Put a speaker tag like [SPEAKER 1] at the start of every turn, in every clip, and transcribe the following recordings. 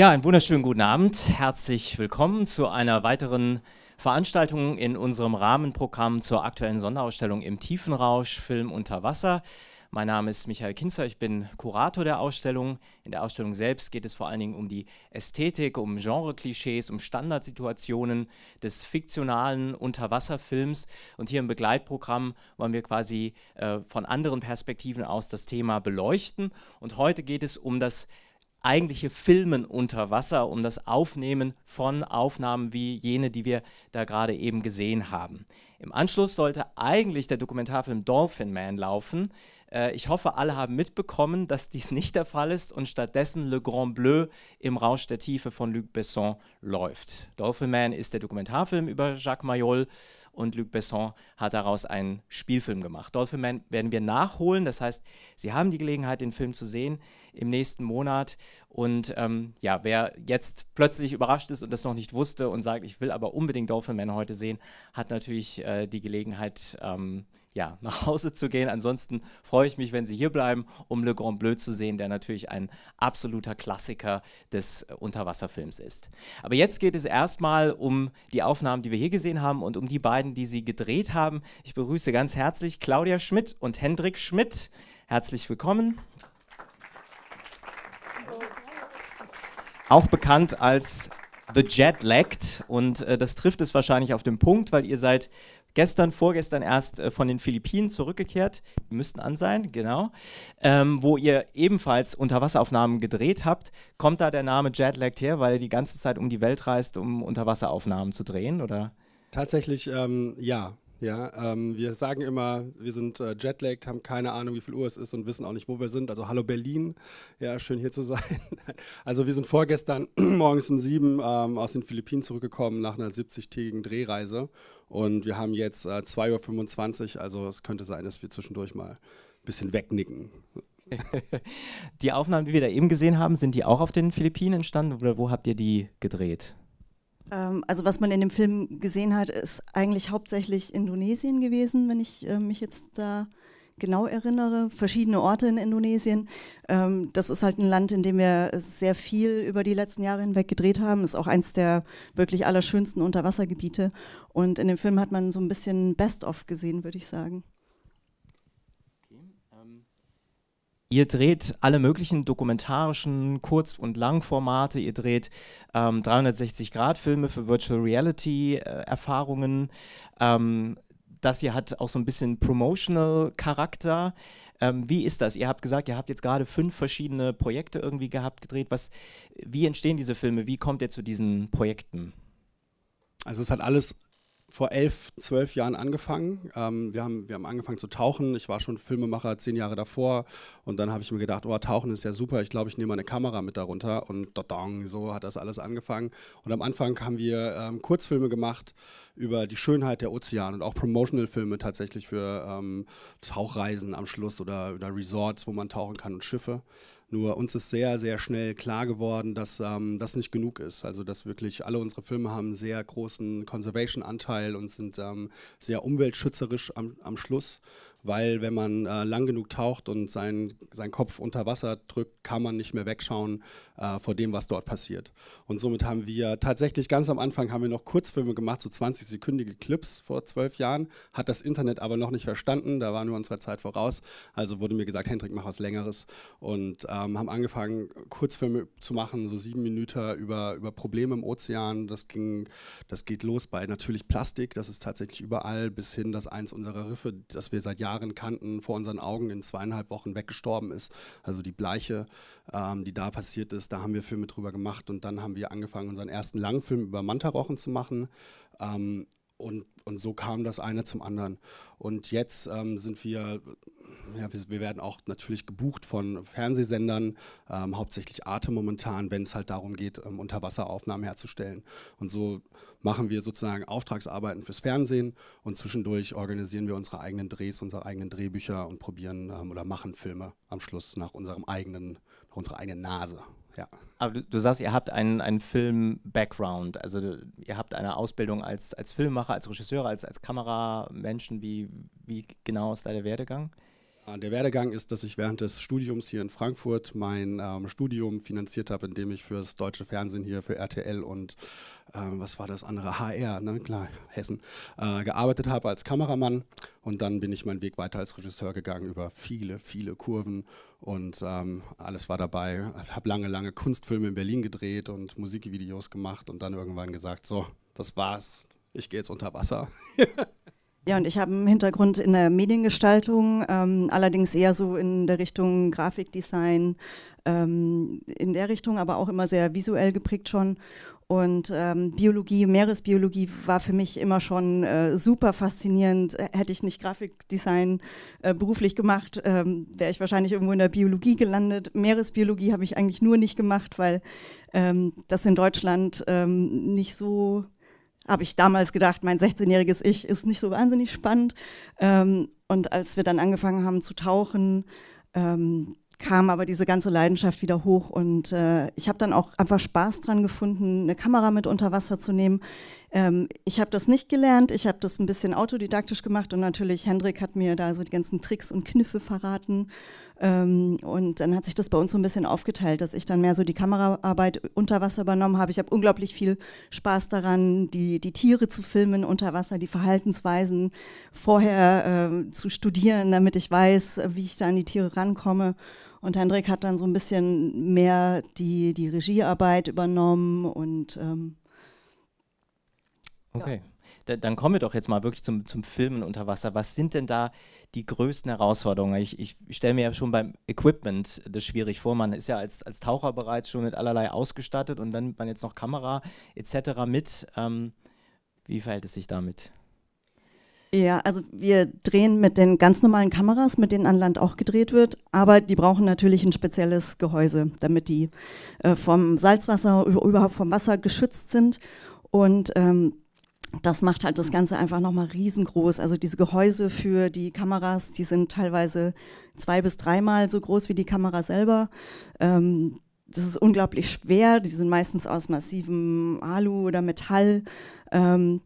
[SPEAKER 1] Ja, einen wunderschönen guten Abend. Herzlich willkommen zu einer weiteren Veranstaltung in unserem Rahmenprogramm zur aktuellen Sonderausstellung im Tiefenrausch, Film unter Wasser. Mein Name ist Michael Kinzer, ich bin Kurator der Ausstellung. In der Ausstellung selbst geht es vor allen Dingen um die Ästhetik, um Genre-Klischees, um Standardsituationen des fiktionalen Unterwasserfilms. Und hier im Begleitprogramm wollen wir quasi äh, von anderen Perspektiven aus das Thema beleuchten. Und heute geht es um das eigentliche Filmen unter Wasser, um das Aufnehmen von Aufnahmen wie jene, die wir da gerade eben gesehen haben. Im Anschluss sollte eigentlich der Dokumentarfilm Dolphin Man laufen, äh, ich hoffe, alle haben mitbekommen, dass dies nicht der Fall ist und stattdessen Le Grand Bleu im Rausch der Tiefe von Luc Besson läuft. Dolphin Man ist der Dokumentarfilm über Jacques Mayol und Luc Besson hat daraus einen Spielfilm gemacht. Dolphin Man werden wir nachholen, das heißt, Sie haben die Gelegenheit, den Film zu sehen im nächsten Monat. Und ähm, ja, wer jetzt plötzlich überrascht ist und das noch nicht wusste und sagt, ich will aber unbedingt Dolphin Man heute sehen, hat natürlich äh, die Gelegenheit, ähm, ja, nach Hause zu gehen. Ansonsten freue ich mich, wenn Sie hier bleiben, um Le Grand Bleu zu sehen, der natürlich ein absoluter Klassiker des äh, Unterwasserfilms ist. Aber jetzt geht es erstmal um die Aufnahmen, die wir hier gesehen haben und um die beiden, die Sie gedreht haben. Ich begrüße ganz herzlich Claudia Schmidt und Hendrik Schmidt. Herzlich willkommen. Auch bekannt als The Jet Lagged und äh, das trifft es wahrscheinlich auf den Punkt, weil ihr seid gestern, vorgestern erst äh, von den Philippinen zurückgekehrt, die müssten an sein, genau, ähm, wo ihr ebenfalls Unterwasseraufnahmen gedreht habt. Kommt da der Name Jetlagged her, weil ihr die ganze Zeit um die Welt reist, um Unterwasseraufnahmen zu drehen, oder?
[SPEAKER 2] Tatsächlich, ähm, ja. Ja, ähm, wir sagen immer, wir sind äh, jetlagged, haben keine Ahnung, wie viel Uhr es ist und wissen auch nicht, wo wir sind. Also hallo Berlin, ja, schön hier zu sein. Also wir sind vorgestern morgens um sieben ähm, aus den Philippinen zurückgekommen nach einer 70-tägigen Drehreise und wir haben jetzt äh, 2.25 Uhr, also es könnte sein, dass wir zwischendurch mal ein bisschen wegnicken. die Aufnahmen, die wir da eben
[SPEAKER 1] gesehen haben, sind die auch auf den Philippinen entstanden oder wo habt ihr die gedreht?
[SPEAKER 3] Ähm, also was man in dem Film gesehen hat, ist eigentlich hauptsächlich Indonesien gewesen, wenn ich äh, mich jetzt da genau erinnere. Verschiedene Orte in Indonesien. Ähm, das ist halt ein Land, in dem wir sehr viel über die letzten Jahre hinweg gedreht haben. Ist auch eins der wirklich allerschönsten Unterwassergebiete. Und in dem Film hat man so ein bisschen Best-of gesehen, würde ich sagen.
[SPEAKER 1] Ihr dreht alle möglichen dokumentarischen Kurz- und Langformate, ihr dreht ähm, 360-Grad-Filme für Virtual Reality-Erfahrungen. Äh, ähm, das hier hat auch so ein bisschen Promotional-Charakter. Ähm, wie ist das? Ihr habt gesagt, ihr habt jetzt gerade fünf verschiedene Projekte irgendwie gehabt, gedreht. Was, wie entstehen diese Filme? Wie kommt ihr
[SPEAKER 2] zu diesen Projekten? Also es hat alles vor elf, zwölf Jahren angefangen. Ähm, wir, haben, wir haben angefangen zu tauchen. Ich war schon Filmemacher zehn Jahre davor und dann habe ich mir gedacht, oh, tauchen ist ja super, ich glaube, ich nehme mal eine Kamera mit darunter und dodong, so hat das alles angefangen. Und am Anfang haben wir ähm, Kurzfilme gemacht über die Schönheit der Ozeane und auch Promotional-Filme tatsächlich für ähm, Tauchreisen am Schluss oder, oder Resorts, wo man tauchen kann und Schiffe. Nur uns ist sehr, sehr schnell klar geworden, dass ähm, das nicht genug ist. Also dass wirklich alle unsere Filme haben einen sehr großen Conservation-Anteil und sind ähm, sehr umweltschützerisch am, am Schluss weil wenn man äh, lang genug taucht und seinen Kopf unter Wasser drückt, kann man nicht mehr wegschauen äh, vor dem, was dort passiert. Und somit haben wir tatsächlich ganz am Anfang haben wir noch Kurzfilme gemacht, so 20-sekündige Clips vor zwölf Jahren, hat das Internet aber noch nicht verstanden, da waren wir unserer Zeit voraus. Also wurde mir gesagt, Hendrik, mach was Längeres und ähm, haben angefangen, Kurzfilme zu machen, so sieben Minuten über, über Probleme im Ozean. Das ging, das geht los bei natürlich Plastik, das ist tatsächlich überall, bis hin, dass eins unserer Riffe, das wir seit Jahren Jahren kannten, vor unseren Augen in zweieinhalb Wochen weggestorben ist. Also die Bleiche, ähm, die da passiert ist, da haben wir Filme drüber gemacht und dann haben wir angefangen, unseren ersten Langfilm über Mantarochen zu machen. Ähm, und, und so kam das eine zum anderen. Und jetzt ähm, sind wir, ja, wir, wir, werden auch natürlich gebucht von Fernsehsendern, ähm, hauptsächlich Arte momentan, wenn es halt darum geht, ähm, Unterwasseraufnahmen herzustellen. Und so machen wir sozusagen Auftragsarbeiten fürs Fernsehen und zwischendurch organisieren wir unsere eigenen Drehs, unsere eigenen Drehbücher und probieren ähm, oder machen Filme am Schluss nach unserem eigenen, nach unserer eigenen Nase
[SPEAKER 1] ja. Aber du, du, sagst, ihr habt einen, einen Film-Background, also du, ihr habt eine Ausbildung als, als Filmemacher, als Regisseur, als, als Kameramenschen.
[SPEAKER 2] Wie, wie genau ist da der Werdegang? Ah, der Werdegang ist, dass ich während des Studiums hier in Frankfurt mein ähm, Studium finanziert habe, indem ich fürs deutsche Fernsehen hier, für RTL und ähm, was war das andere, HR, ne? klar, Hessen, äh, gearbeitet habe als Kameramann. Und dann bin ich meinen Weg weiter als Regisseur gegangen über viele, viele Kurven und ähm, alles war dabei. Ich Habe lange, lange Kunstfilme in Berlin gedreht und Musikvideos gemacht und dann irgendwann gesagt, so, das war's, ich gehe jetzt unter Wasser.
[SPEAKER 3] Ja, und ich habe einen Hintergrund in der Mediengestaltung, ähm, allerdings eher so in der Richtung Grafikdesign, ähm, in der Richtung, aber auch immer sehr visuell geprägt schon. Und ähm, Biologie, Meeresbiologie war für mich immer schon äh, super faszinierend. Hätte ich nicht Grafikdesign äh, beruflich gemacht, ähm, wäre ich wahrscheinlich irgendwo in der Biologie gelandet. Meeresbiologie habe ich eigentlich nur nicht gemacht, weil ähm, das in Deutschland ähm, nicht so habe ich damals gedacht, mein 16-jähriges Ich ist nicht so wahnsinnig spannend. Ähm, und als wir dann angefangen haben zu tauchen, ähm, kam aber diese ganze Leidenschaft wieder hoch und äh, ich habe dann auch einfach Spaß dran gefunden, eine Kamera mit unter Wasser zu nehmen. Ähm, ich habe das nicht gelernt, ich habe das ein bisschen autodidaktisch gemacht und natürlich Hendrik hat mir da so die ganzen Tricks und Kniffe verraten ähm, und dann hat sich das bei uns so ein bisschen aufgeteilt, dass ich dann mehr so die Kameraarbeit unter Wasser übernommen habe. Ich habe unglaublich viel Spaß daran, die, die Tiere zu filmen unter Wasser, die Verhaltensweisen vorher äh, zu studieren, damit ich weiß, wie ich da an die Tiere rankomme. Und Hendrik hat dann so ein bisschen mehr die, die Regiearbeit übernommen und ähm,
[SPEAKER 1] Okay, ja. dann kommen wir doch jetzt mal wirklich zum, zum Filmen unter Wasser. Was sind denn da die größten Herausforderungen? Ich, ich stelle mir ja schon beim Equipment das schwierig vor. Man ist ja als, als Taucher bereits schon mit allerlei ausgestattet und dann nimmt man jetzt noch Kamera etc. mit. Ähm, wie verhält es sich damit?
[SPEAKER 3] Ja, also wir drehen mit den ganz normalen Kameras, mit denen an Land auch gedreht wird, aber die brauchen natürlich ein spezielles Gehäuse, damit die äh, vom Salzwasser, überhaupt vom Wasser geschützt sind. Und ähm, das macht halt das Ganze einfach nochmal riesengroß. Also diese Gehäuse für die Kameras, die sind teilweise zwei bis dreimal so groß wie die Kamera selber. Ähm, das ist unglaublich schwer. Die sind meistens aus massivem Alu oder Metall. Ähm,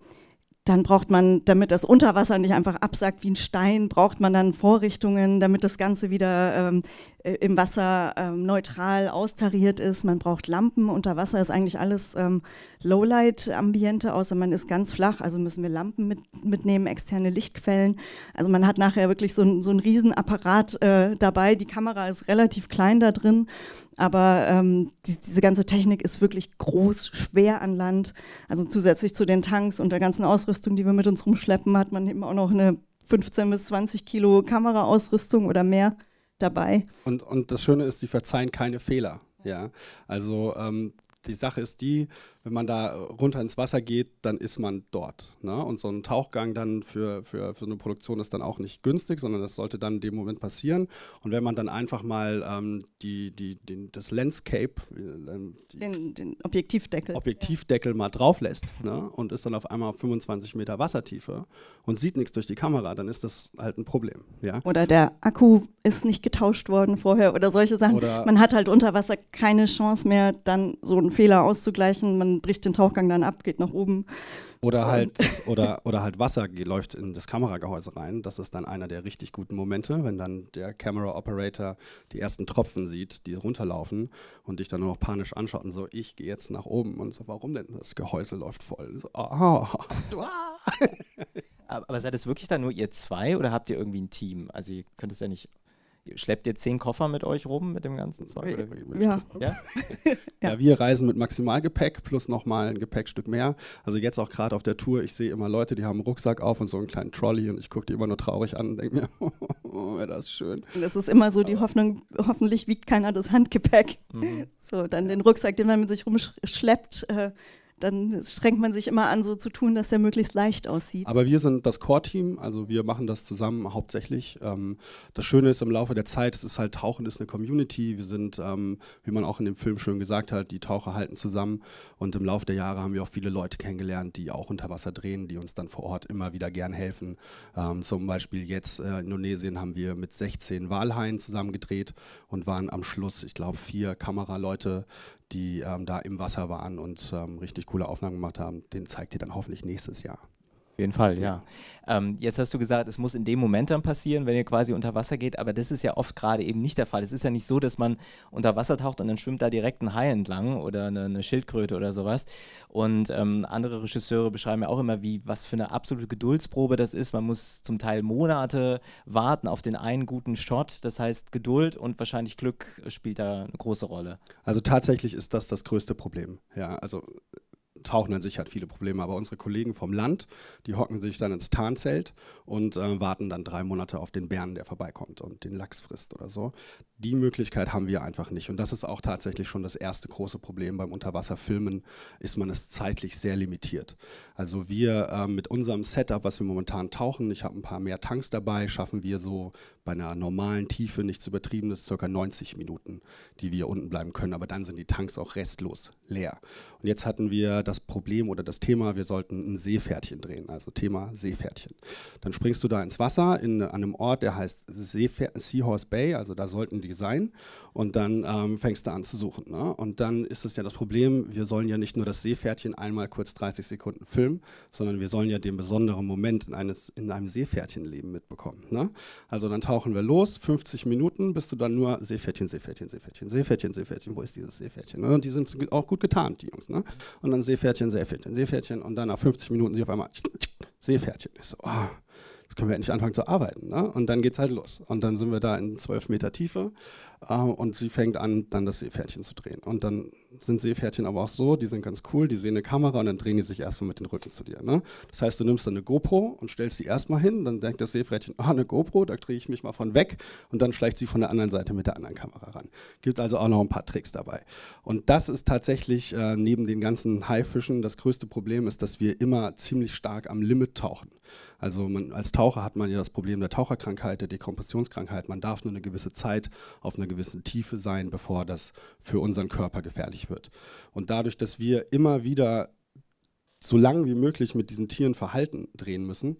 [SPEAKER 3] dann braucht man, damit das Unterwasser nicht einfach absackt wie ein Stein, braucht man dann Vorrichtungen, damit das Ganze wieder ähm, äh, im Wasser ähm, neutral austariert ist. Man braucht Lampen. Unter Wasser ist eigentlich alles ähm, Lowlight-Ambiente, außer man ist ganz flach. Also müssen wir Lampen mit, mitnehmen, externe Lichtquellen. Also man hat nachher wirklich so, ein, so einen Riesenapparat äh, dabei. Die Kamera ist relativ klein da drin. Aber ähm, die, diese ganze Technik ist wirklich groß, schwer an Land. Also zusätzlich zu den Tanks und der ganzen Ausrüstung, die wir mit uns rumschleppen, hat man eben auch noch eine 15 bis 20 Kilo Kameraausrüstung oder mehr dabei.
[SPEAKER 2] Und, und das Schöne ist, sie verzeihen keine Fehler. Ja, also ähm, die Sache ist die, wenn man da runter ins Wasser geht, dann ist man dort. Ne? Und so ein Tauchgang dann für, für, für eine Produktion ist dann auch nicht günstig, sondern das sollte dann in dem Moment passieren. Und wenn man dann einfach mal ähm, die, die, den, das Landscape, äh, ähm, den, den, Objektivdeckel, Objektivdeckel ja. mal drauflässt ne? und ist dann auf einmal 25 Meter Wassertiefe und sieht nichts durch die Kamera, dann ist das halt ein Problem. Ja?
[SPEAKER 3] Oder der Akku ist nicht getauscht worden vorher oder solche Sachen. Oder man hat halt unter Wasser keine Chance mehr, dann so ein Fehler auszugleichen. Man bricht den Tauchgang dann ab, geht nach oben.
[SPEAKER 2] Oder halt, ist, oder, oder halt Wasser läuft in das Kameragehäuse rein. Das ist dann einer der richtig guten Momente, wenn dann der Camera Operator die ersten Tropfen sieht, die runterlaufen und dich dann nur noch panisch anschaut und so, ich gehe jetzt nach oben und so, warum denn? Das Gehäuse läuft voll. So, oh, oh. Aber seid es wirklich
[SPEAKER 1] dann nur ihr zwei oder habt ihr irgendwie ein Team? Also ihr könnt es ja nicht Schleppt ihr zehn Koffer mit euch rum mit dem ganzen Zeug? Äh, ja. Ja?
[SPEAKER 2] ja. wir reisen mit Maximalgepäck plus nochmal ein Gepäckstück mehr. Also jetzt auch gerade auf der Tour, ich sehe immer Leute, die haben einen Rucksack auf und so einen kleinen Trolley und ich gucke die immer nur traurig an und denke mir, oh, wäre das schön. Und es ist immer so die
[SPEAKER 3] Hoffnung, hoffentlich wiegt keiner das Handgepäck. Mhm. So, dann den Rucksack, den man mit sich rumschleppt, äh, dann strengt man sich immer an, so zu tun, dass er möglichst leicht aussieht.
[SPEAKER 2] Aber wir sind das Core-Team, also wir machen das zusammen hauptsächlich. Ähm, das Schöne ist im Laufe der Zeit, es ist halt Tauchen ist eine Community. Wir sind, ähm, wie man auch in dem Film schön gesagt hat, die Taucher halten zusammen. Und im Laufe der Jahre haben wir auch viele Leute kennengelernt, die auch unter Wasser drehen, die uns dann vor Ort immer wieder gern helfen. Ähm, zum Beispiel jetzt äh, in Indonesien haben wir mit 16 Walhaien zusammen gedreht und waren am Schluss, ich glaube, vier Kameraleute, die ähm, da im Wasser waren und ähm, richtig coole Aufnahmen gemacht haben. Den zeigt ihr dann hoffentlich nächstes Jahr. Auf jeden Fall, ja. Ähm, jetzt
[SPEAKER 1] hast du gesagt, es muss in dem Moment dann passieren, wenn ihr quasi unter Wasser geht, aber das ist ja oft gerade eben nicht der Fall. Es ist ja nicht so, dass man unter Wasser taucht und dann schwimmt da direkt ein Hai entlang oder eine, eine Schildkröte oder sowas. Und ähm, andere Regisseure beschreiben ja auch immer, wie was für eine absolute Geduldsprobe das ist. Man muss zum Teil Monate warten auf den einen guten Shot. Das heißt, Geduld und wahrscheinlich
[SPEAKER 2] Glück spielt da eine große Rolle. Also tatsächlich ist das das größte Problem. Ja, also Tauchen an sich hat viele Probleme, aber unsere Kollegen vom Land, die hocken sich dann ins Tarnzelt und äh, warten dann drei Monate auf den Bären, der vorbeikommt und den Lachs frisst oder so. Die Möglichkeit haben wir einfach nicht. Und das ist auch tatsächlich schon das erste große Problem beim Unterwasserfilmen, ist man es zeitlich sehr limitiert. Also wir äh, mit unserem Setup, was wir momentan tauchen, ich habe ein paar mehr Tanks dabei, schaffen wir so bei einer normalen Tiefe, nichts übertriebenes, circa 90 Minuten, die wir unten bleiben können. Aber dann sind die Tanks auch restlos leer. Und jetzt hatten wir das das Problem oder das Thema, wir sollten ein Seepferdchen drehen, also Thema Seepferdchen. Dann springst du da ins Wasser in, an einem Ort, der heißt Seepfer Seahorse Bay, also da sollten die sein und dann ähm, fängst du an zu suchen. Ne? Und dann ist es ja das Problem, wir sollen ja nicht nur das Seepferdchen einmal kurz 30 Sekunden filmen, sondern wir sollen ja den besonderen Moment in, eines, in einem Seepferdchenleben mitbekommen. Ne? Also dann tauchen wir los, 50 Minuten, bist du dann nur Seepferdchen, Seepferdchen, Seepferdchen, Seepferdchen, Seepferdchen, wo ist dieses Seepferdchen? Ne? Und die sind auch gut getarnt, die Jungs. Ne? Und dann Seepferdchen Seepferdchen, Seepferdchen, Seepferdchen und dann nach 50 Minuten sie auf einmal Seepferdchen. Ich so, oh, jetzt können wir endlich anfangen zu arbeiten. Ne? Und dann geht es halt los. Und dann sind wir da in 12 Meter Tiefe äh, und sie fängt an, dann das Seepferdchen zu drehen. Und dann sind Seepferdchen aber auch so, die sind ganz cool, die sehen eine Kamera und dann drehen die sich erstmal mit den Rücken zu dir. Ne? Das heißt, du nimmst dann eine GoPro und stellst sie erstmal hin, dann denkt das Seepferdchen, ah, eine GoPro, da drehe ich mich mal von weg und dann schleicht sie von der anderen Seite mit der anderen Kamera ran. Gibt also auch noch ein paar Tricks dabei. Und das ist tatsächlich äh, neben den ganzen Haifischen das größte Problem ist, dass wir immer ziemlich stark am Limit tauchen. Also man, als Taucher hat man ja das Problem der Taucherkrankheit, der Dekompressionskrankheit. Man darf nur eine gewisse Zeit auf einer gewissen Tiefe sein, bevor das für unseren Körper gefährlich gefährlich wird. Und dadurch, dass wir immer wieder so lange wie möglich mit diesen Tieren Verhalten drehen müssen,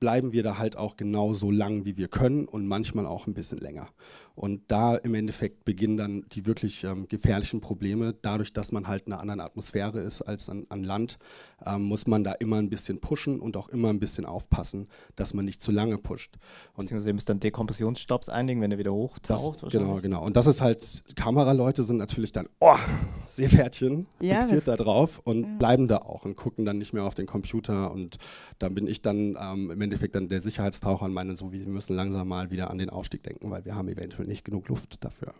[SPEAKER 2] bleiben wir da halt auch genau so lang, wie wir können und manchmal auch ein bisschen länger. Und da im Endeffekt beginnen dann die wirklich ähm, gefährlichen Probleme. Dadurch, dass man halt in einer anderen Atmosphäre ist als an, an Land, ähm, muss man da immer ein bisschen pushen und auch immer ein bisschen aufpassen, dass man nicht zu lange pusht. Und Beziehungsweise ihr müsst dann Dekompressionsstops einlegen, wenn ihr wieder hochtaucht. Das, genau, genau. Und das ist halt, Kameraleute sind natürlich dann, oh, Seepferdchen, ja, fixiert da drauf und ja. bleiben da auch und gucken dann nicht mehr auf den Computer. Und dann bin ich dann ähm, im Endeffekt Endeffekt dann der Sicherheitstauchern meine, so wie sie müssen langsam mal wieder an den Aufstieg denken, weil wir haben eventuell nicht genug Luft dafür.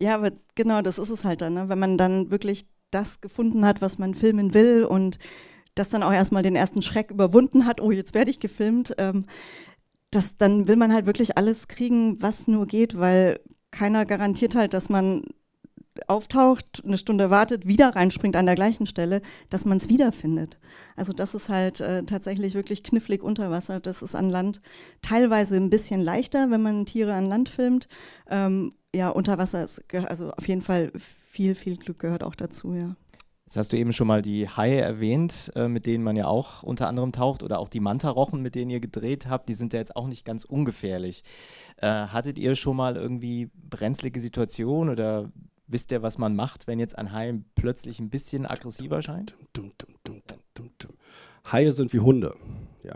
[SPEAKER 3] Ja, aber genau, das ist es halt dann, ne? wenn man dann wirklich das gefunden hat, was man filmen will und das dann auch erstmal den ersten Schreck überwunden hat, oh, jetzt werde ich gefilmt, ähm, das, dann will man halt wirklich alles kriegen, was nur geht, weil keiner garantiert halt, dass man auftaucht, eine Stunde wartet, wieder reinspringt an der gleichen Stelle, dass man es wiederfindet. Also das ist halt äh, tatsächlich wirklich knifflig unter Wasser. Das ist an Land teilweise ein bisschen leichter, wenn man Tiere an Land filmt. Ähm, ja, unter Wasser ist also auf jeden Fall viel, viel Glück gehört auch dazu, ja.
[SPEAKER 1] Jetzt hast du eben schon mal die Haie erwähnt, äh, mit denen man ja auch unter anderem taucht, oder auch die Mantarochen, mit denen ihr gedreht habt, die sind ja jetzt auch nicht ganz ungefährlich. Äh, hattet ihr schon mal irgendwie brenzlige Situationen oder wisst ihr, was man macht, wenn jetzt ein Hai plötzlich ein bisschen aggressiver scheint? Dum, dum, dum,
[SPEAKER 2] Haie sind wie Hunde, ja.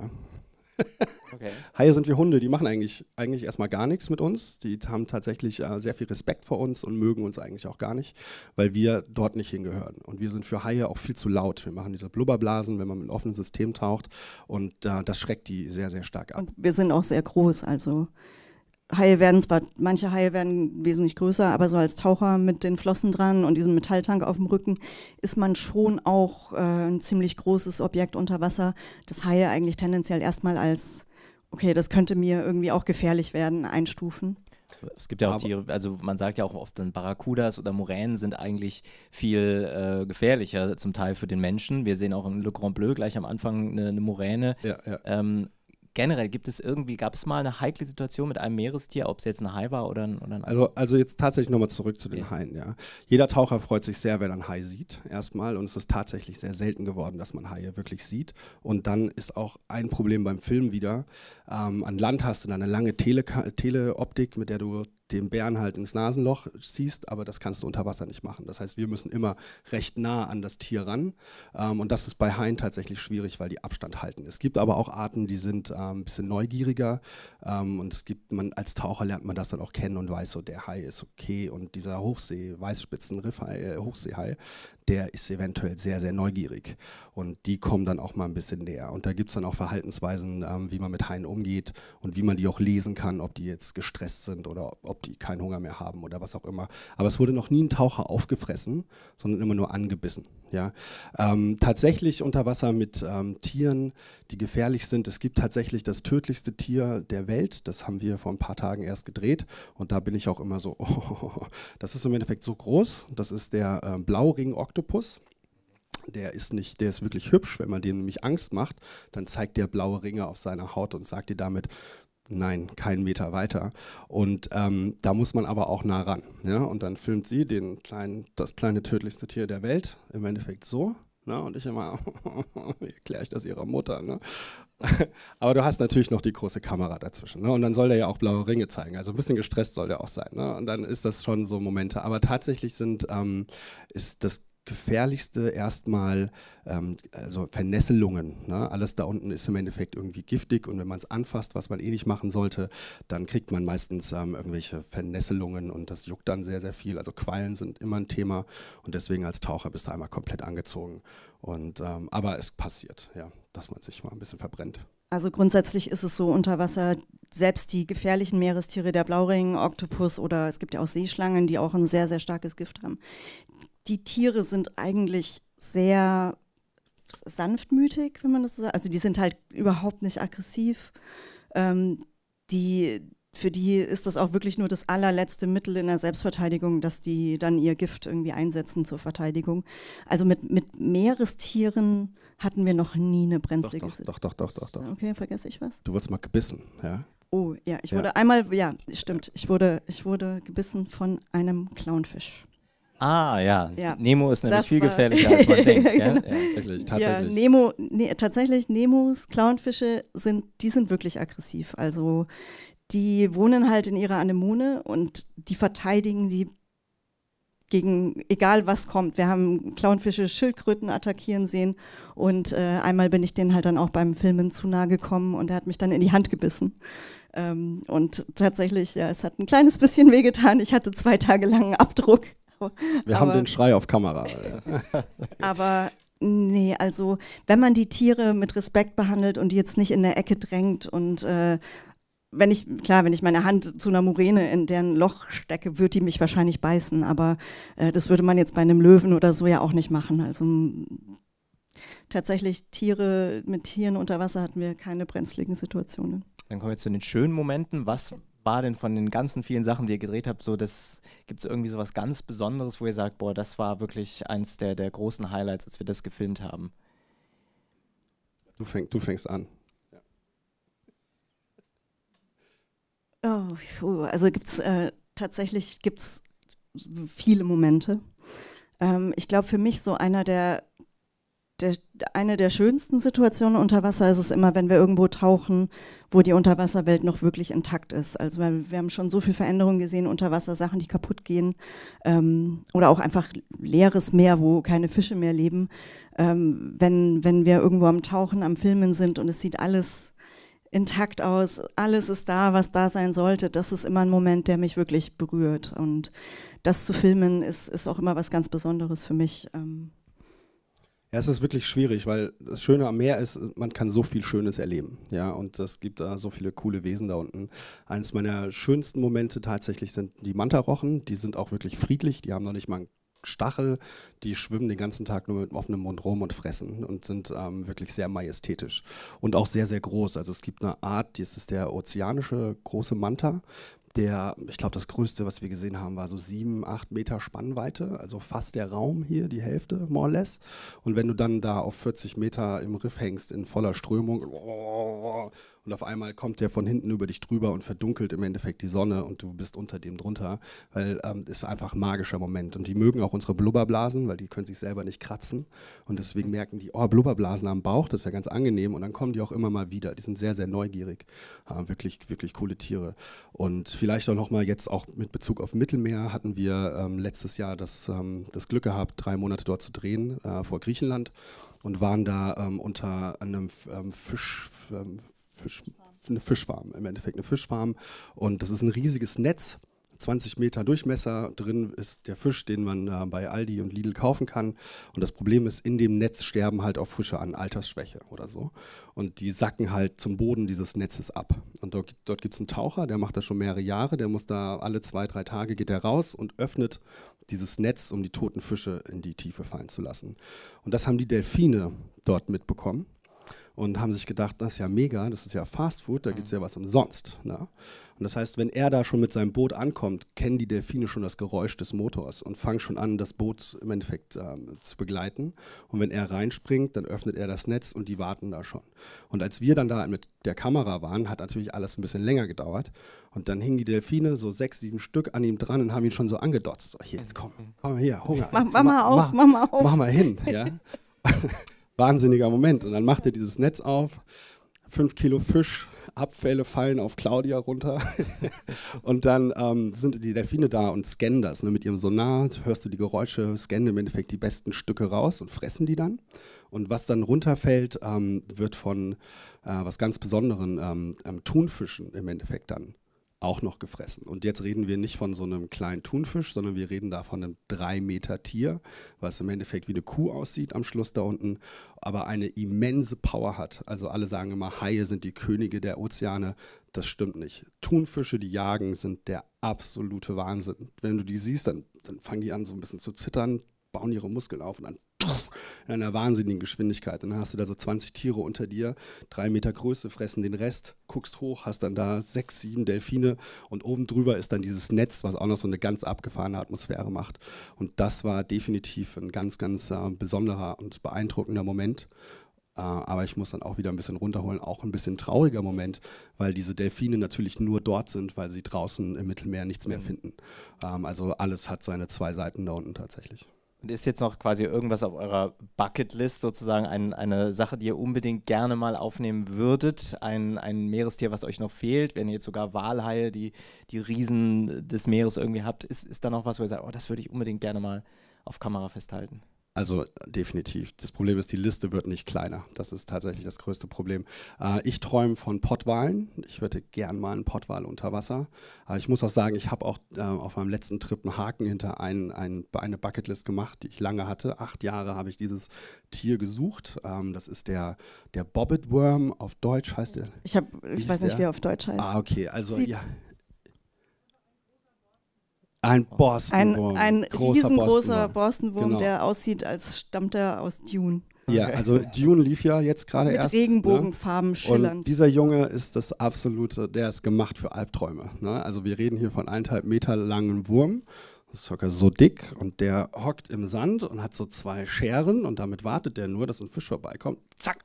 [SPEAKER 2] Okay. Haie sind wie Hunde, die machen eigentlich, eigentlich erstmal gar nichts mit uns. Die haben tatsächlich äh, sehr viel Respekt vor uns und mögen uns eigentlich auch gar nicht, weil wir dort nicht hingehören. Und wir sind für Haie auch viel zu laut. Wir machen diese Blubberblasen, wenn man mit offenem System taucht. Und äh, das schreckt die sehr, sehr stark ab. Und
[SPEAKER 3] wir sind auch sehr groß, also Haie werden zwar, manche Haie werden wesentlich größer, aber so als Taucher mit den Flossen dran und diesem Metalltank auf dem Rücken ist man schon auch äh, ein ziemlich großes Objekt unter Wasser, das Haie eigentlich tendenziell erstmal als, okay, das könnte mir irgendwie auch gefährlich werden, einstufen.
[SPEAKER 1] Es gibt ja auch Tiere, also man sagt ja auch oft, dann Barracudas oder Moränen sind eigentlich viel äh, gefährlicher zum Teil für den Menschen. Wir sehen auch in Le Grand Bleu gleich am Anfang eine, eine Muräne. Ja, ja. Ähm, generell, gibt es irgendwie, gab es mal eine heikle Situation mit einem Meerestier, ob es jetzt ein Hai war oder ein. Oder ein also,
[SPEAKER 2] also jetzt tatsächlich nochmal zurück zu den ja. Haien, ja. Jeder Taucher freut sich sehr, wenn er ein Hai sieht, erstmal. Und es ist tatsächlich sehr selten geworden, dass man Haie wirklich sieht. Und dann ist auch ein Problem beim Film wieder. Ähm, an Land hast du dann eine lange Tele Teleoptik, mit der du dem Bären halt ins Nasenloch ziehst, aber das kannst du unter Wasser nicht machen. Das heißt, wir müssen immer recht nah an das Tier ran. Ähm, und das ist bei Haien tatsächlich schwierig, weil die Abstand halten. Es gibt aber auch Arten, die sind ähm, ein bisschen neugieriger. Ähm, und es gibt, man, als Taucher lernt man das dann auch kennen und weiß so, der Hai ist okay. Und dieser Hochsee-Weißspitzen-Hochseehai, äh, Hochseehai, der ist eventuell sehr, sehr neugierig. Und die kommen dann auch mal ein bisschen näher. Und da gibt es dann auch Verhaltensweisen, ähm, wie man mit Haien umgeht und wie man die auch lesen kann, ob die jetzt gestresst sind oder ob ob die keinen Hunger mehr haben oder was auch immer. Aber es wurde noch nie ein Taucher aufgefressen, sondern immer nur angebissen. Ja? Ähm, tatsächlich unter Wasser mit ähm, Tieren, die gefährlich sind. Es gibt tatsächlich das tödlichste Tier der Welt. Das haben wir vor ein paar Tagen erst gedreht. Und da bin ich auch immer so, oh, das ist im Endeffekt so groß. Das ist der ähm, Blauring-Oktopus der ist nicht, der ist wirklich hübsch. Wenn man dem nämlich Angst macht, dann zeigt der blaue Ringe auf seiner Haut und sagt dir damit, Nein, keinen Meter weiter. Und ähm, da muss man aber auch nah ran. Ja? Und dann filmt sie den kleinen, das kleine tödlichste Tier der Welt, im Endeffekt so. Ne? Und ich immer, wie erkläre ich das ihrer Mutter? Ne? aber du hast natürlich noch die große Kamera dazwischen. Ne? Und dann soll der ja auch blaue Ringe zeigen. Also ein bisschen gestresst soll der auch sein. Ne? Und dann ist das schon so Momente. Aber tatsächlich sind, ähm, ist das gefährlichste erstmal, ähm, also Vernesselungen. Ne? Alles da unten ist im Endeffekt irgendwie giftig und wenn man es anfasst, was man eh nicht machen sollte, dann kriegt man meistens ähm, irgendwelche Vernesselungen und das juckt dann sehr, sehr viel. Also Quallen sind immer ein Thema und deswegen als Taucher bist du einmal komplett angezogen. Und, ähm, aber es passiert, ja, dass man sich mal ein bisschen verbrennt.
[SPEAKER 3] Also grundsätzlich ist es so unter Wasser, selbst die gefährlichen Meerestiere, der Blauring, Oktopus oder es gibt ja auch Seeschlangen, die auch ein sehr, sehr starkes Gift haben die Tiere sind eigentlich sehr sanftmütig, wenn man das so sagt. Also die sind halt überhaupt nicht aggressiv. Ähm, die, für die ist das auch wirklich nur das allerletzte Mittel in der Selbstverteidigung, dass die dann ihr Gift irgendwie einsetzen zur Verteidigung. Also mit, mit Meerestieren hatten wir noch nie eine brenzlige doch, doch, doch, doch, doch, doch, doch. Okay, vergesse ich was? Du
[SPEAKER 2] wurdest mal gebissen, ja? Oh, ja, ich ja. wurde
[SPEAKER 3] einmal, ja, stimmt, ich wurde, ich wurde gebissen von einem Clownfisch.
[SPEAKER 2] Ah, ja. ja. Nemo ist nämlich das viel gefährlicher, als man denkt.
[SPEAKER 3] ja, genau. ja, wirklich, tatsächlich. Ja, Nemo, ne, tatsächlich, Nemos, Clownfische, sind, die sind wirklich aggressiv. Also die wohnen halt in ihrer Anemone und die verteidigen die gegen egal was kommt. Wir haben Clownfische Schildkröten attackieren sehen und äh, einmal bin ich denen halt dann auch beim Filmen zu nahe gekommen und er hat mich dann in die Hand gebissen. Ähm, und tatsächlich, ja, es hat ein kleines bisschen wehgetan. Ich hatte zwei Tage langen Abdruck wir aber, haben den
[SPEAKER 2] Schrei auf Kamera.
[SPEAKER 3] aber nee, also wenn man die Tiere mit Respekt behandelt und die jetzt nicht in der Ecke drängt und äh, wenn ich, klar, wenn ich meine Hand zu einer Murene in deren Loch stecke, würde die mich wahrscheinlich beißen, aber äh, das würde man jetzt bei einem Löwen oder so ja auch nicht machen. Also tatsächlich Tiere mit Tieren unter Wasser hatten wir keine brenzligen Situationen.
[SPEAKER 1] Dann kommen wir zu den schönen Momenten. Was war denn von den ganzen vielen Sachen, die ihr gedreht habt, so das gibt es irgendwie so was ganz Besonderes, wo ihr sagt, boah, das war wirklich eins der, der großen Highlights, als wir das
[SPEAKER 2] gefilmt haben? Du, fäng, du fängst an.
[SPEAKER 3] Ja. Oh, also gibt's äh, tatsächlich gibt's viele Momente. Ähm, ich glaube, für mich so einer der der, eine der schönsten Situationen unter Wasser ist es immer, wenn wir irgendwo tauchen, wo die Unterwasserwelt noch wirklich intakt ist. Also wir, wir haben schon so viel Veränderungen gesehen unter Wasser, Sachen, die kaputt gehen ähm, oder auch einfach leeres Meer, wo keine Fische mehr leben. Ähm, wenn, wenn wir irgendwo am Tauchen, am Filmen sind und es sieht alles intakt aus, alles ist da, was da sein sollte, das ist immer ein Moment, der mich wirklich berührt. Und das zu filmen ist, ist auch immer was ganz Besonderes für mich. Ähm
[SPEAKER 2] ja, es ist wirklich schwierig, weil das Schöne am Meer ist, man kann so viel Schönes erleben. Ja, und es gibt da so viele coole Wesen da unten. Eines meiner schönsten Momente tatsächlich sind die Mantarochen. Die sind auch wirklich friedlich. Die haben noch nicht mal einen Stachel. Die schwimmen den ganzen Tag nur mit offenem Mund rum und fressen und sind ähm, wirklich sehr majestätisch und auch sehr, sehr groß. Also es gibt eine Art, das ist der ozeanische große Manta der, ich glaube, das größte, was wir gesehen haben, war so sieben, acht Meter Spannweite, also fast der Raum hier, die Hälfte, more or less. Und wenn du dann da auf 40 Meter im Riff hängst, in voller Strömung, und auf einmal kommt der von hinten über dich drüber und verdunkelt im Endeffekt die Sonne und du bist unter dem drunter, weil ähm, ist einfach ein magischer Moment. Und die mögen auch unsere Blubberblasen, weil die können sich selber nicht kratzen und deswegen merken die, oh, Blubberblasen am Bauch, das ist ja ganz angenehm und dann kommen die auch immer mal wieder. Die sind sehr, sehr neugierig, äh, wirklich, wirklich coole Tiere. Und vielleicht auch nochmal jetzt auch mit Bezug auf Mittelmeer hatten wir ähm, letztes Jahr das, ähm, das Glück gehabt, drei Monate dort zu drehen äh, vor Griechenland und waren da ähm, unter einem ähm, Fisch, ähm, Fisch, eine Fischfarm, im Endeffekt eine Fischfarm. Und das ist ein riesiges Netz. 20 Meter Durchmesser drin ist der Fisch, den man äh, bei Aldi und Lidl kaufen kann. Und das Problem ist, in dem Netz sterben halt auch Fische an Altersschwäche oder so. Und die sacken halt zum Boden dieses Netzes ab. Und dort, dort gibt es einen Taucher, der macht das schon mehrere Jahre. Der muss da alle zwei, drei Tage geht er raus und öffnet dieses Netz, um die toten Fische in die Tiefe fallen zu lassen. Und das haben die Delfine dort mitbekommen und haben sich gedacht, das ist ja mega, das ist ja Fast Food, da gibt es ja mhm. was umsonst. Ne? Und das heißt, wenn er da schon mit seinem Boot ankommt, kennen die Delfine schon das Geräusch des Motors und fangen schon an, das Boot im Endeffekt ähm, zu begleiten. Und wenn er reinspringt, dann öffnet er das Netz und die warten da schon. Und als wir dann da mit der Kamera waren, hat natürlich alles ein bisschen länger gedauert. Und dann hingen die Delfine so sechs, sieben Stück an ihm dran und haben ihn schon so angedotzt. So, hier, jetzt komm, mhm. komm her, Hunger. Mach, mach,
[SPEAKER 3] mach mal auf, mach, mach mal auf. Mach mal hin, ja
[SPEAKER 2] wahnsinniger Moment. Und dann macht er dieses Netz auf, fünf Kilo Fisch, Abfälle fallen auf Claudia runter. und dann ähm, sind die Delfine da und scannen das. Ne? Mit ihrem Sonar hörst du die Geräusche, scannen im Endeffekt die besten Stücke raus und fressen die dann. Und was dann runterfällt, ähm, wird von äh, was ganz Besonderen ähm, ähm Thunfischen im Endeffekt dann auch noch gefressen. Und jetzt reden wir nicht von so einem kleinen Thunfisch, sondern wir reden da von einem 3 Meter Tier, was im Endeffekt wie eine Kuh aussieht am Schluss da unten, aber eine immense Power hat. Also alle sagen immer, Haie sind die Könige der Ozeane. Das stimmt nicht. Thunfische, die jagen, sind der absolute Wahnsinn. Wenn du die siehst, dann, dann fangen die an so ein bisschen zu zittern, bauen ihre Muskeln auf und dann in einer wahnsinnigen Geschwindigkeit. Dann hast du da so 20 Tiere unter dir, drei Meter Größe, fressen den Rest, guckst hoch, hast dann da sechs, sieben Delfine und oben drüber ist dann dieses Netz, was auch noch so eine ganz abgefahrene Atmosphäre macht. Und das war definitiv ein ganz, ganz äh, besonderer und beeindruckender Moment. Äh, aber ich muss dann auch wieder ein bisschen runterholen, auch ein bisschen trauriger Moment, weil diese Delfine natürlich nur dort sind, weil sie draußen im Mittelmeer nichts mehr mhm. finden. Ähm, also alles hat seine zwei Seiten da unten tatsächlich
[SPEAKER 1] ist jetzt noch quasi irgendwas auf eurer Bucketlist sozusagen, ein, eine Sache, die ihr unbedingt gerne mal aufnehmen würdet? Ein, ein Meerestier, was euch noch fehlt? Wenn ihr jetzt sogar Walhaie, die, die Riesen des Meeres irgendwie habt, ist, ist da noch was, wo ihr sagt, oh, das würde ich unbedingt gerne mal auf Kamera festhalten?
[SPEAKER 2] Also definitiv. Das Problem ist, die Liste wird nicht kleiner. Das ist tatsächlich das größte Problem. Äh, ich träume von Pottwahlen. Ich würde gern mal einen Pottwal unter Wasser. Aber ich muss auch sagen, ich habe auch äh, auf meinem letzten Trip einen Haken hinter ein, ein, eine Bucketlist gemacht, die ich lange hatte. Acht Jahre habe ich dieses Tier gesucht. Ähm, das ist der, der Bobbit Auf Deutsch heißt er. Ich, hab, ich weiß nicht, der? wie er auf Deutsch heißt. Ah, okay. Also, Sieht ja ein Borstenwurm. Ein, ein riesengroßer Borstenwurm, Borstenwurm genau. der
[SPEAKER 3] aussieht, als stammt er aus Dune.
[SPEAKER 2] Ja, also Dune lief ja jetzt gerade erst. Mit ne? Regenbogenfarben ne? schillernd. Und dieser Junge ist das absolute, der ist gemacht für Albträume. Ne? Also wir reden hier von eineinhalb Meter langen Wurm. Circa so dick und der hockt im Sand und hat so zwei Scheren und damit wartet der nur, dass ein Fisch vorbeikommt, zack,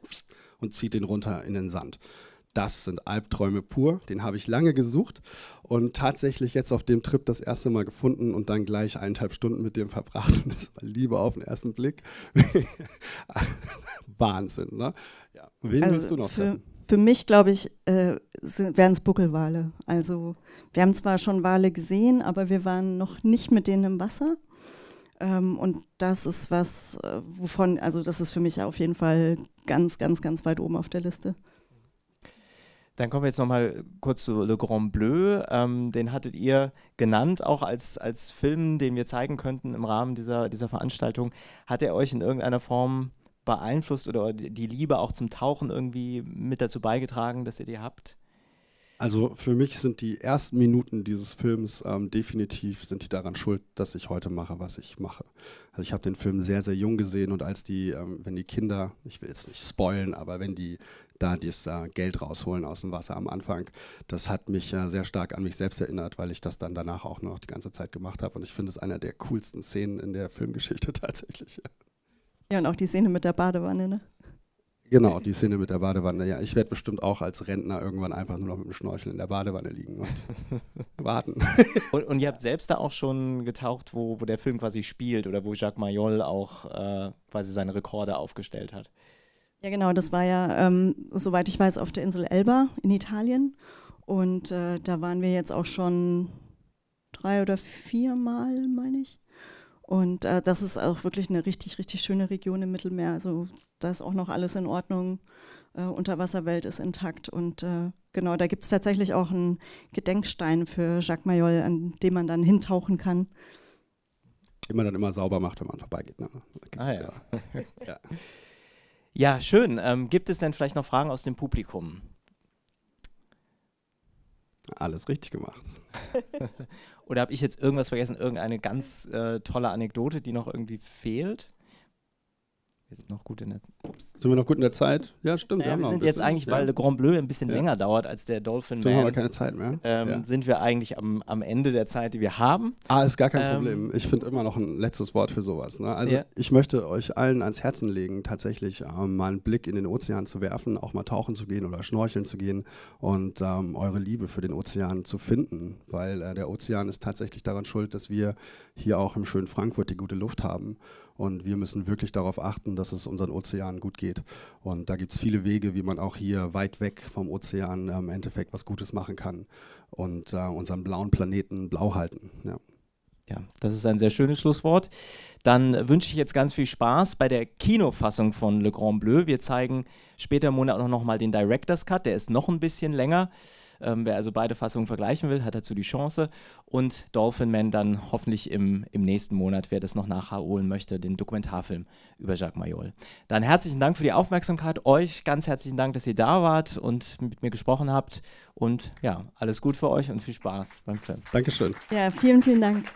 [SPEAKER 2] und zieht den runter in den Sand. Das sind Albträume pur. Den habe ich lange gesucht und tatsächlich jetzt auf dem Trip das erste Mal gefunden und dann gleich eineinhalb Stunden mit dem verbracht. Und das war Liebe auf den ersten Blick. Wahnsinn, ne? Ja. Wen also willst du noch treffen?
[SPEAKER 3] Für, mich, glaube ich, äh, wären es Buckelwale. Also, wir haben zwar schon Wale gesehen, aber wir waren noch nicht mit denen im Wasser. Ähm, und das ist was, äh, wovon, also, das ist für mich auf jeden Fall ganz, ganz, ganz weit oben auf der Liste.
[SPEAKER 1] Dann kommen wir jetzt nochmal kurz zu Le Grand Bleu. Ähm, den hattet ihr genannt, auch als, als Film, den wir zeigen könnten im Rahmen dieser, dieser Veranstaltung. Hat er euch in irgendeiner Form beeinflusst oder die Liebe auch zum Tauchen irgendwie mit dazu beigetragen, dass ihr die habt?
[SPEAKER 2] Also für mich sind die ersten Minuten dieses Films ähm, definitiv sind die daran schuld, dass ich heute mache, was ich mache. Also ich habe den Film sehr, sehr jung gesehen und als die, ähm, wenn die Kinder, ich will jetzt nicht spoilen, aber wenn die da das äh, Geld rausholen aus dem Wasser am Anfang, das hat mich äh, sehr stark an mich selbst erinnert, weil ich das dann danach auch noch die ganze Zeit gemacht habe und ich finde es einer der coolsten Szenen in der Filmgeschichte tatsächlich.
[SPEAKER 3] Ja, und auch die Szene mit der Badewanne, ne?
[SPEAKER 2] Genau, die Szene mit der Badewanne. Ja, ich werde bestimmt auch als Rentner irgendwann einfach nur noch mit dem Schnorchel in der Badewanne liegen und warten. Und, und, ihr habt selbst da auch schon
[SPEAKER 1] getaucht, wo, wo der Film quasi spielt oder wo Jacques Mayol auch äh, quasi seine Rekorde aufgestellt hat.
[SPEAKER 3] Ja, genau, das war ja, ähm, soweit ich weiß, auf der Insel Elba in Italien. Und äh, da waren wir jetzt auch schon drei oder viermal, meine ich. Und äh, das ist auch wirklich eine richtig, richtig schöne Region im Mittelmeer. Also da ist auch noch alles in Ordnung. Äh, Unterwasserwelt ist intakt. Und äh, genau, da gibt es tatsächlich auch einen Gedenkstein für Jacques Mayol, an dem man dann hintauchen kann.
[SPEAKER 2] Den man dann immer sauber macht, wenn man vorbeigeht. Ne? Ah, ja. ja.
[SPEAKER 1] ja. schön. Ähm, gibt es denn vielleicht noch Fragen aus dem Publikum?
[SPEAKER 2] Alles richtig gemacht.
[SPEAKER 1] Oder habe ich jetzt irgendwas vergessen, irgendeine ganz äh, tolle Anekdote, die noch irgendwie fehlt? Wir sind noch gut
[SPEAKER 2] in der Ups. Sind wir noch gut in der Zeit? Ja, stimmt. Naja, wir, wir sind jetzt eigentlich, weil ja. Le Grand Bleu ein bisschen ja. länger dauert
[SPEAKER 1] als der Dolphin Man. haben wir keine Zeit mehr. Ähm, ja. Sind
[SPEAKER 2] wir eigentlich am, am Ende der Zeit, die wir haben? Ah, ist gar kein ähm, Problem. Ich finde immer noch ein letztes Wort für sowas. Ne? Also ich möchte euch allen ans Herzen legen, tatsächlich ähm, mal einen Blick in den Ozean zu werfen, auch mal tauchen zu gehen oder schnorcheln zu gehen und ähm, eure Liebe für den Ozean zu finden, weil äh, der Ozean ist tatsächlich daran schuld, dass wir hier auch im schönen Frankfurt die gute Luft haben. Und wir müssen wirklich darauf achten, dass es unseren Ozeanen gut geht. Und da gibt es viele Wege, wie man auch hier weit weg vom Ozean äh, im Endeffekt was Gutes machen kann und äh, unseren blauen Planeten blau halten. Ja.
[SPEAKER 1] Ja, das ist ein sehr schönes Schlusswort. Dann wünsche ich jetzt ganz viel Spaß bei der Kinofassung von Le Grand Bleu. Wir zeigen später im Monat auch nochmal den Director's Cut, der ist noch ein bisschen länger. Ähm, wer also beide Fassungen vergleichen will, hat dazu die Chance. Und Dolphin Man dann hoffentlich im, im nächsten Monat, wer das noch nachholen möchte, den Dokumentarfilm über Jacques Mayol. Dann herzlichen Dank für die Aufmerksamkeit. Euch ganz herzlichen Dank, dass ihr da wart und mit mir gesprochen habt. Und ja, alles gut für euch und viel Spaß beim Film. Dankeschön.
[SPEAKER 3] Ja, vielen, vielen Dank.